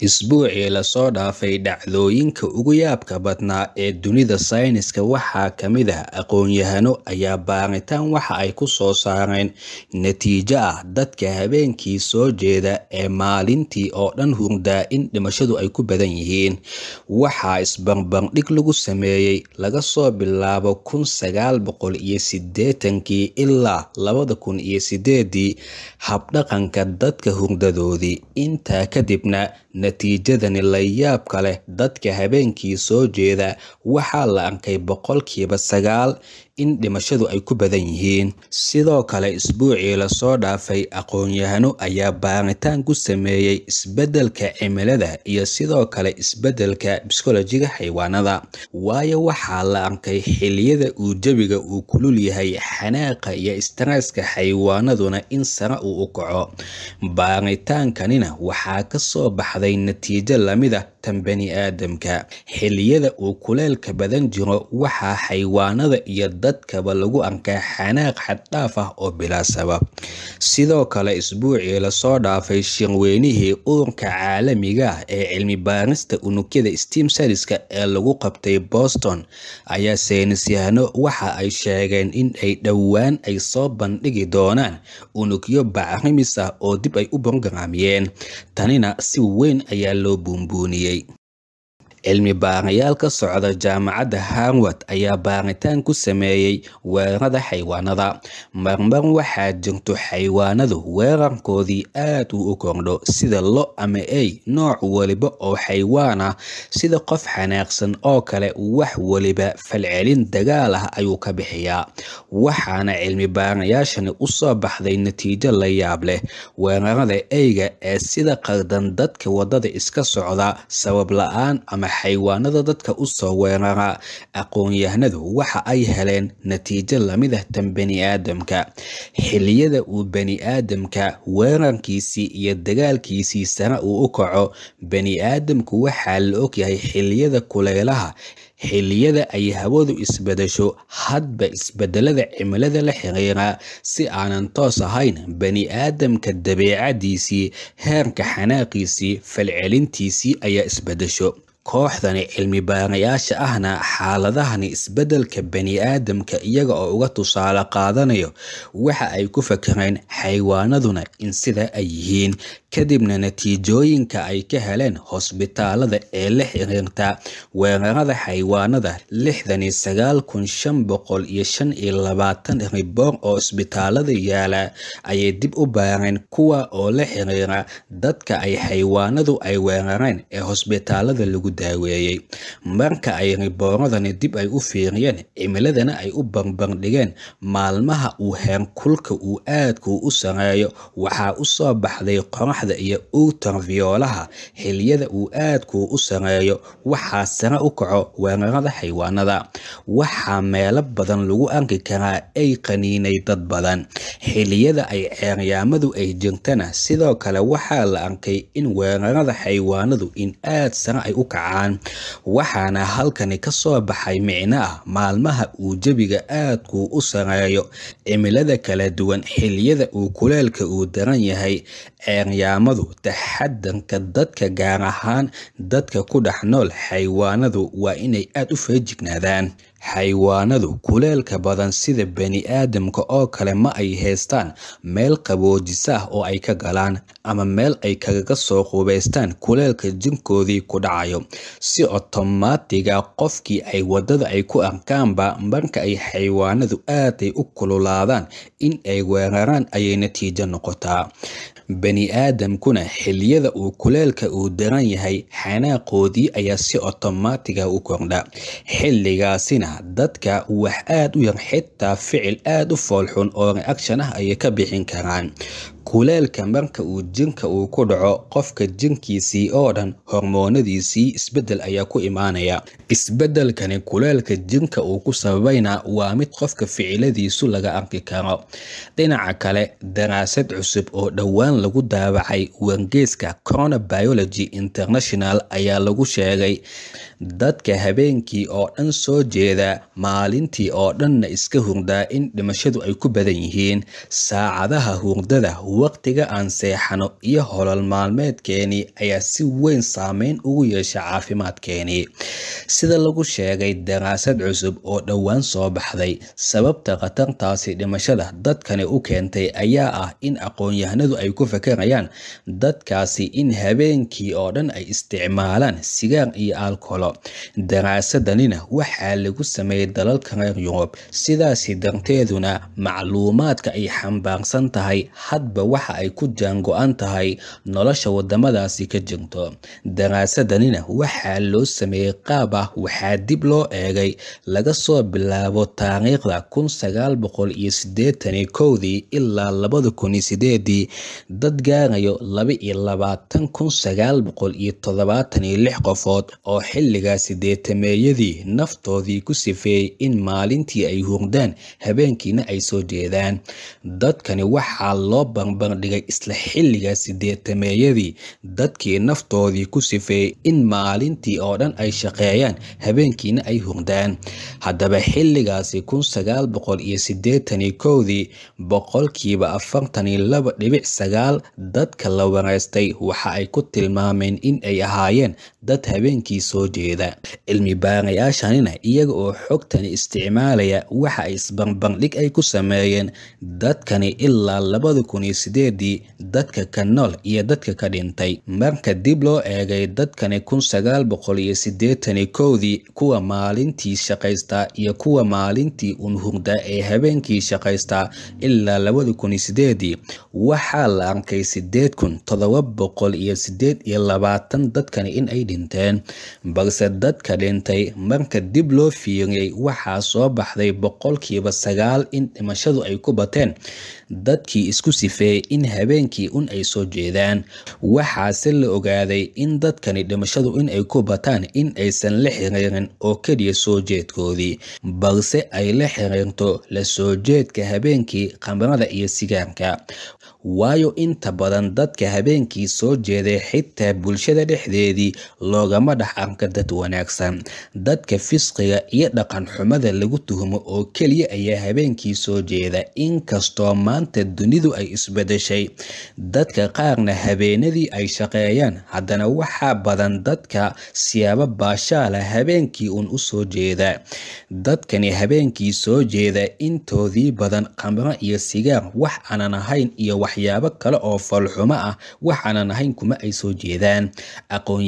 isbuucii lasoo dhaafay dhacdooyinka ugu yaabka badnaa ee dunida sayniska waxaa ka mid ah aqoon ayaa baaritaan waxa ay ku soo saareen natiijo ah dadka habeenkii soo jeeda ee maalintii oo dhan hurdaa in dhimashadu ay ku badan yihiin waxaa isbarbardhig lagu sameeyey laga soo bilaabo kun sagaal boqol iyo sideetankii ilaa labada kun iyo sideedii habdhaqanka dadka hurdadoodii intaa kadibna natiijadani layaabka leh dadka habeenkii soo jeeda waxaa la ankay boqolkiiba sagaal in dhimashadu ay ku badan yihiin sidoo kale isbuucii lasoo dhaafay aqoon-yahano ayaa baaritaan ku sameeyey isbeddelka cimilada iyo sidoo kale isbeddelka biskolojiga xaywaanada waayo waxaa la arkay xiliyada uu jebiga uu kulul yahay xanaaqa iyo istaraska xaywaanaduna in sare uu u kaco baaritaankani waxaa ka soo baxday natiijo lamid a ah tan baniaadamka xilliyada uu kuleelka badan jiro waxaa xaywaanada iyo dadkaba lagu arkaa xanaaq xaddhaaf ah oo bilaa sabab sidoo kale isbuucii lasoo dhaafay shirweynihii uurka caalamiga ah ee cilmi baarista unugyada steam sariska ee lagu qabtay boston ayaa saynis waxa ay sheegeen in ay dhowaan ay soo bandhigi doonaan unugyo bacrimis ah oo dib ay u burgaraamiyeen tanina si weyn ayaa loo buunbuuniyey cilmi baarayaal ka socda jaamacadda harward ayaa baaritaan ku sameeyey weerarada xaywaanada marmar waxaa jirto xaywaanadu weerarkoodii aad uu u kordho sida lo ama ey nooc waliba oo ah sida qof xanaaqsan oo kale wax waliba falcelin dagaal ah ayuu ka bixiyaa waxaana cilmi baarayaashani u soo baxday natiijo la yaab leh weerarada eyga ee sida qardan dadka waddada iska socda sabab la-aan ama xaywaanada dadka u soo weeraraa aqoon-yahanadu waxa ay heleen natiijo lamid ah tan bani-aadamka xilliyada uu bani-aadamka weerarkiisii iyo dagaalkiisii sare uu u kaco bani-aadamku waxaa la og yahay xilliyada kuleylaha xilliyada ay hawadu isbedesho hadba isbedelada cimilada la xiriira si aanan toos ahayn bani-aadamka dabeecadiisii heerka xanaaqiisii falcelintiisii ayaa isbedesho Kooxdani cilmi-baarayaasha ahna xaaladahani isbeddelka bani'aadamka iyaga oo uga tusaale qaadanayo waxa ay ku fakareen xayawaanaduna in sidaa ay yihiin kadibna natiijooyinka ay ka heleen hosbitaalada ee la xiriirta weerarada xayawaanada lixdani sagaal kun shan boqol iyo shan iyo labaatan riboor oo isbitaalada yaala ayay dib u baareen kuwa oo la xiriira dadka ay xayawaanadu ay weerareen ee hosbitaalada lagu daaweeyey marka ay ribooradani dib ay u fiiriyeen cimiladana ay u barbardhigeen maalmaha uu heerkulka uu aadku u sareeyo waxaa u soo baxday qoraxda iyo utarviyoolaha xiliyada uu aadku u sareeyo waxaa sare u kaco weerarada xaywaanada waxaa meelo badan lagu arki karaa ay qaniinay dad badan xiliyada ay ceeryaamadu ay jirtana sidoo kale waxaa la arkay in weerarada xaywaanadu in aad sare ay u kacaan dhacaan waxaana halkani ka soo baxay micno ah maalmaha uu jebiga aadkuu u sareeyo cimilada kala duwan xiliyada uu kuleelka uu daran yahay ceeryaamadu taxadarka dadka gaar ahaan dadka ku dhex nool xayawaanadu waa inay aada u feejignaadaan xayawaanadu kuleelka badan sida bani aadamka oo kale ma ay haystaan meel qaboojis ah oo ay ka galaan ama meel ay kagaga soo qubaystaan kuleelka jirkoodii ku dhacayo si otomaatiga ah qofkii ay waddada ay ku arkaanba marka ay xayawaanadu aaday u kululaadaan in ay weeraraan ayay natiijo noqotaa bani aadamkuna xiliyada uu kuleelka uu daran yahay xanaaqoodii ayaa si otomaatiga ah u kordha xilligaasina dadka wax aad u yar xitaa ficil aad u foolxun oo reaction ah ayay ka bixin karaan kuleelka marka uu jirka uu ku dhaco qofka jirkiisii oo dhan hormoonadiisii isbedel ayaa ku imaanaya isbedelkani kuleelka jirka uu ku sababayna waa mid qofka ficiladiisu laga arki karo dhinaca kale daraasad cusub oo dhowaan kulan lagu daabacay corona biology international ayaa lagu sheegay dadka habeenkii oo dhan soo jeeda maalintii oo dhanna iska hurdaa in dhimashadu ay ku badan yihiin saacadaha hurdada waqtiga aan seexano iyo holol maalmeedkeenii ayaa si weyn saameyn ugu yeesha caafimaadkeenii sida lagu sheegay daraasad cusub oo dhowaan soo baxday sababta khatartaasi dhimashada dadkani u keentay ayaa ah in aqoonyahanadu ay ku ku fakarayaan dadkaasi in habeenkii oo dhan ay isticmaalaan sigaar iyo alkolo daraasadanina waxaa lagu sameeyey dalalka reer yurub sidaasi darteeduna macluumaadka ay xambaarsan tahay hadba waxa ay ku jaango-an tahay nolosha wadamadaasi ka jirto daraasadanina waxaa loo sameeyey qaab ah waxaa dib loo eegay laga soo bilaabo taariikhda kun sagaal boqol iyo siddeetan iyo kowdii ilaa labada kun iyo sideedii dad gaarayo laba-iyo labaatan kun sagaal boqol iyo toddobaatan iyo lix qofood oo xilligaa sideetameeyadii naftoodii ku sifeeyey in maalintii ay hurdaan habeenkiina ay soo jeedaan dadkani waxaa loo barbardhigay isla xilligaa sideetameeyadii dadkii naftoodii ku sifeeyey in maalintii oo dhan ay shaqeeyaan habeenkiina ay hurdaan haddaba xilligaasi kun sagaal boqol iyo sideetan iyo kowdii boqolkiiba afartan iyo laba dhibic sagaal walaalayaal dadka la wanaystay waxa ay ku tilmaameen in ay ahaayeen dad habeenkii soo jeeda cilmi baarayaashanina iyaga oo xogtani isticmaalaya waxa ay isbarbandhig ay ku sameeyeen dadkani ilaa labada kun iyo sideedii dadka ka nool iyo dadka ka dhintay marka dib loo eegay dadkani kun sagaal boqol iyo sideetani kowdii kuwa maalintii shaqaystaa iyo kuwa maalintii unhurda ee habeenkii shaqaystaa ilaa labada kun iyo sideedii waxaa la ankay sideed kun todoba boqol iyo sideed iyo labaatan dadkani in ay dhinteen balse dadka dhintay marka dib loo fiiriyey waxaa soo baxday boqolkiiba sagaal in dhimashadu ay ku bateen dadkii isku sifeeyey in habeenkii un ay soo jeedaan waxaase la ogaaday in dadkani dhimashadu in ay ku bataan in aysan la xiriirin oo keliya soo jeedkoodii balse ay la xiriirto la soo jeedka habeenkii khamarada iyo sigaarka waayo inta badan dadka habeenkii soo jeeday xitaa bulshada dhexdeedii loogama dhex arka dad wanaagsan dadka fisqiga iyo dhaqan xumada lagu tuhumo oo keliya ayaa habeenkii soo jeeda inkastoo maanta dunidu ay isbedeshay dadka qaarna habeenadii ay shaqeeyaan haddana waxaa badan dadka siyaabo baashaala habeenkii uun u soo jeeda dadkani habeenkii soo jeeda intoodii badan qamro iyo sigaar wax aanan ahayn iyo wax waxyaabo kale oo falxumo ah waxaanan ahayn kuma ay soo jeedaan aqoon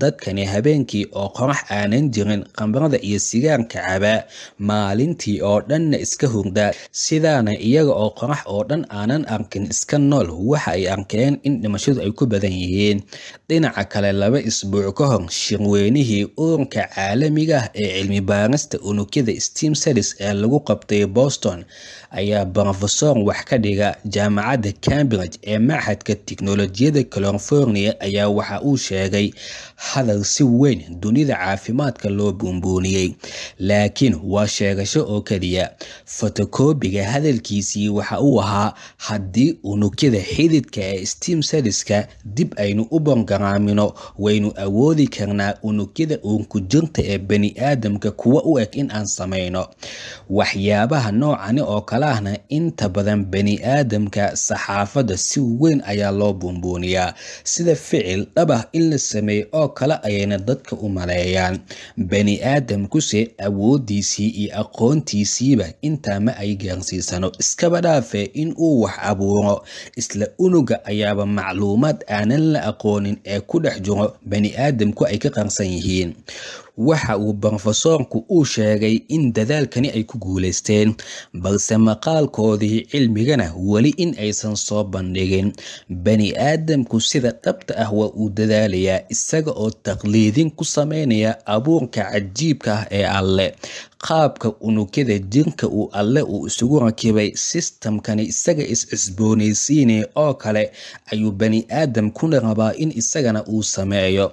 dadkani habeenkii oo qorax aanan jirin qamrada iyo sigaarka caba maalintii oo dhanna iska hurda sidaana iyaga oo qorax oo dhan aanan arkin iska nool waxa ay arkeen in dhimashadu ay ku badan yihiin dhinaca kale laba isbuuc ka hor shirweynihii uurka caalamiga ah ee cilmi baarista unugyada steam studies ee lagu qabtay boston ayaa brofesor wax ka dhiga jaamacad jaamacadda Cambridge ee Maxadka Tiknoolajiyadda California ayaa waxa uu sheegay hadal si weyn dunida caafimaadka loo buunbuuniyey laakiin waa sheegasho oo keliya fotokobiga hadalkiisii waxa uu ahaa haddii unugyada xididka ee steam selliska dib aynu u bongaraamino waynu awoodi karnaa unugyada uunkujirta ee bani-aadamka kuwa u eg in aan samayno waxyaabaha noocani oo kale ahna inta badan bani-aadamka saxaafadda si weyn ayaa loo buunbuuniyaa sida ficil dhab ah in la sameeyo oo oo kale ayayna dadka u maleeyaan bani aadamkuse awooddiisii iyo aqoontiisiiba intaa ma ay gaansiisano iskaba dhaafee in uu wax abuuro isla unuga ayaaba macluumaad aanan la aqoonin ee ku dhex jiro bani aadamku ay ka qarsan yihiin waxa uu brofasoorku u sheegay in dadaalkani ay ku guulaysteen balse maqaalkoodii cilmigana weli in aysan soo bandhigin bani aadamku sida dhabta ah waa uu dadaalayaa isaga oo takliidin ku samaynaya abuurka cajiibka ah ee alle qaabka unugyada jinka uu alle uu isugu rakibay sistamkani isaga is-cusboonaysiinaya oo kale ayuu bani aadam kuna rabaa in isagana uu sameeyo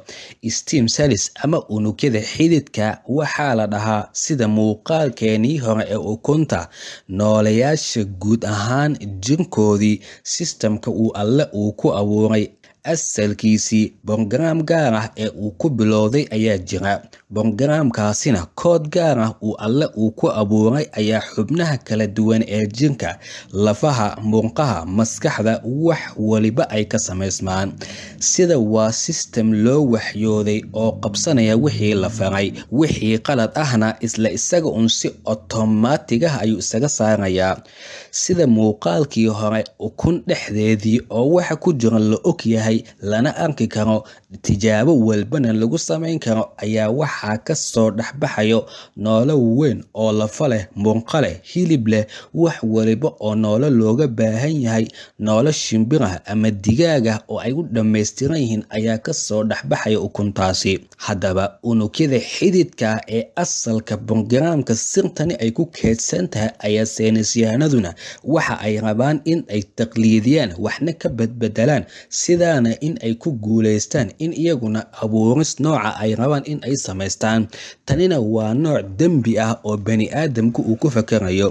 steam salis ama unugyada xididka waxaa la dhahaa sida muuqaalkeenii hore ee ukunta nooleyaasha guud ahaan jinkoodii sistamka uu alle uu ku abuuray asalkiisii bongaram gaar ah ee uu ku bilowday ayaa jira bongaramkaasina kood gaar ah uu alle uu ku abuuray ayaa xubnaha kala duwan ee jirka lafaha muunqaha maskaxda wax waliba ay ka samaysmaan sida waa sistem loo waxyooday oo qabsanaya wixii la faray wixii qalad ahna isla isaga un si otomaatig ah ayuu isaga saarayaa sida muuqaalkii hore ukun dhexdeedii oo waxa ku jira la og yahay yahay lana arki karo tijaabo walbana lagu samayn karo ayaa waxaa ka soo dhexbaxayo noolo weyn oo lafa leh muunqa leh hilib leh wax waliba oo noolo looga baahan yahay noolo shimbirah ama digaagah oo ay u dhammaystiran yihiin ayaa ka soo dhexbaxaya ukuntaasi haddaba unugyada xididka ah ee asalka brogaraamka sirtani ay ku keedsan tahay ayaa saynisyahanaduna waxa ay rabaan in ay taqliidiyaan waxna ka badbedelaan sidaana in ay ku guulaystaan in iyaguna abuuris nooca ay rabaan in ay samaystaan tanina waa nooc dembi ah oo bani aadamku uu ku fakarayo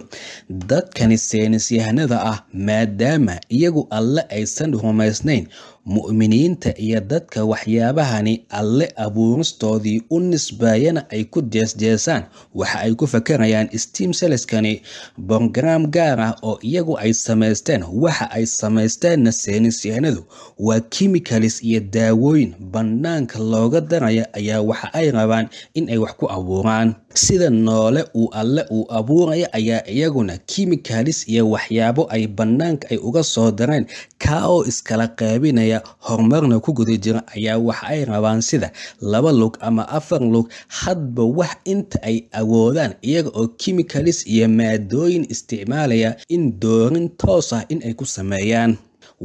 dadkani seenisyahanada ah maadaama iyagu alle aysan rumaysnayn mu'miniinta iyo dadka waxyaabahani alle abuuristoodii u nisbaayana ay ku jeesjeesaan waxa ay ku fakarayaan steamseleskani brograam gaar ah oo iyagu ay samaysteen waxa ay samaysteenna seenisyeenadu waa kimikalis iyo daawooyin bannaanka looga daraya ayaa waxa ay rabaan in ay wax ku abuuraan sida noole uu alle uu abuuraya ayaa iyaguna kimikalis iyo waxyaabo ay bannaanka ay uga soo dareen kaa oo iskala qaybinaya ayaa horumarna ku guda jira ayaa wax ay rabaan sida laba lug ama afar lug hadba wax inta ay awoodaan iyaga oo kimikalis iyo maadooyin isticmaalaya in doorin toos ah in ay ku sameeyaan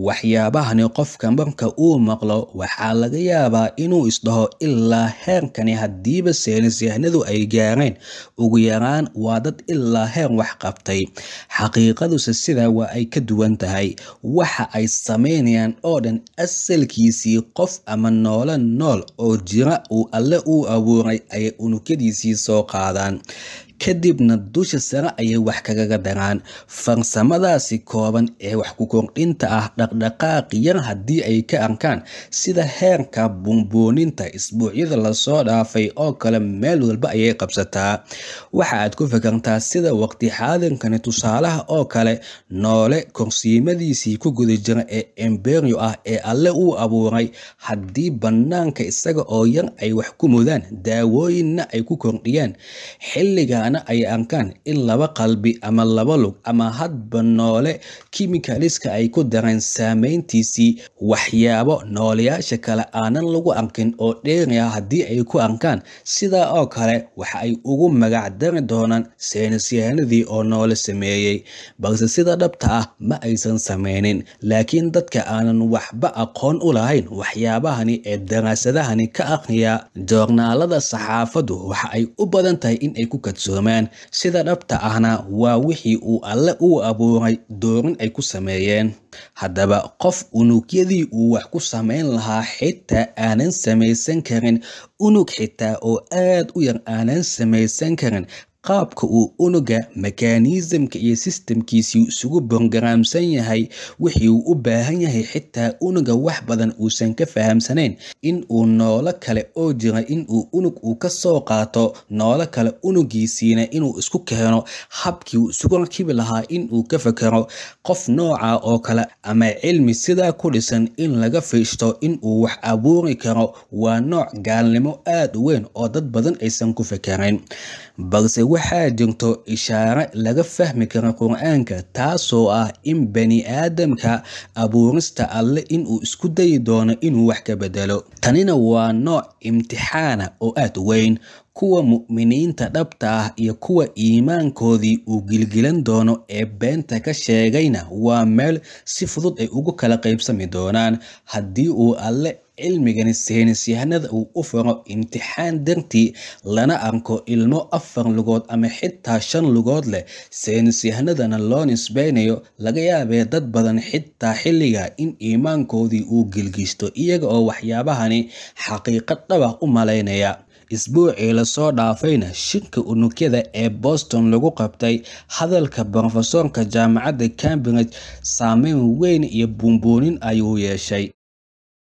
waxyaabahani qofka marka uu maqlo waxaa laga yaabaa inuu isdhaho ilaa heerkani haddiiba seenis yahnadu ay gaareen ugu yaraan waa dad ilaa heer wax qabtay xaqiiqaduse sidaa waa ay ka duwan tahay waxa ay samaynayaan oo dhan asalkiisii qof ama noolo nool oo jira uu alle uu abuuray ayay unukadiisii soo qaadaan kadibna dusha sare ayay wax kagaga daraan farsamadaasi kooban ee wax ku kordhinta ah dhaqdhaqaaq yar haddii ay ka arkaan sida heerka buunbuuninta isbuucyada lasoo dhaafay oo kale meel walba ayay qabsataa waxa aad ku fakartaa sida waqti xaadirkani tusaalaha oo kale noole korsiimadiisii ku guda jira ee emberio ah ee alle uu abuuray haddii bannaanka isaga oo yar ay wax ku mudaan daawooyinna ay ku kordhiyaan xilliga waxaana ay arkaan in laba qalbi ama laba lug ama hadba noole kimikaliska ay ku dareen saameyntiisii waxyaabo nooleyaasha kale aanan lagu arkin oo dheeri ah haddii ay ku arkaan sidaa oo kale waxa ay ugu magac dari doonaan seynisyahanadii oo noole sameeyey balse sida dhabta ah ma aysan samaynin laakiin dadka aanan waxba aqoon u lahayn waxyaabahani ee daraasadahani ka akhriya joornaalada saxaafadu waxa ay u badan tahay in ay ku kadsoo dagaaldamaan sida dhabta ahna waa wixii uu alle u abuuray doorin ay ku sameeyeen haddaba qof unugyadii uu wax ku samayn lahaa xitaa aanan samaysan karin unug xitaa oo aad u yar aanan samaysan karin qaabka uu unuga mekaaniisamka iyo sistemkiisii isugu bongaraamsan yahay wixii uu u baahan yahay xitaa unuga wax badan uusan ka fahamsanayn in uu noolo kale oo jira in uu unug uu ka soo qaato noolo kale unugiisiina inuu isku keeno habkii uu isugu rakibi lahaa in uu ka fakero qof nooca oo kale ama cilmi sidaa ku dhisan in laga fiishto in uu wax abuuri karo waa nooc gaalnimo aad u weyn oo dad badan aysan ku fekerayn balse waxaa jirto ishaare laga fahmi kara qur-aanka taasoo ah in bani aadamka abuurista alle inuu isku dayi doono inuu wax ka bedelo tanina waa nooc imtixaana oo aad weyn kuwa mu'miniinta dhabta ah iyo kuwa iimaankoodii uu gilgilan doono ee beenta ka sheegayna waa meel si fudud ay ugu kala qaybsami doonaan haddii uu alle cilmigani saynisyahanada uu u faro imtixaan dartii lana arko ilmo afar lugood ama xitaa shan lugood leh saynisyahanadana loo nisbaynayo laga yaabee dad badan xitaa xilliga in iimaankoodii uu gilgisto iyaga oo waxyaabahani xaqiiqad dhabah u malaynaya isbuucii lasoo dhaafayna shirka unugyada ee boston lagu qabtay hadalka brofesoorka jaamacadda cambridge saameyn weyn iyo buunbuunin ayuu yeeshay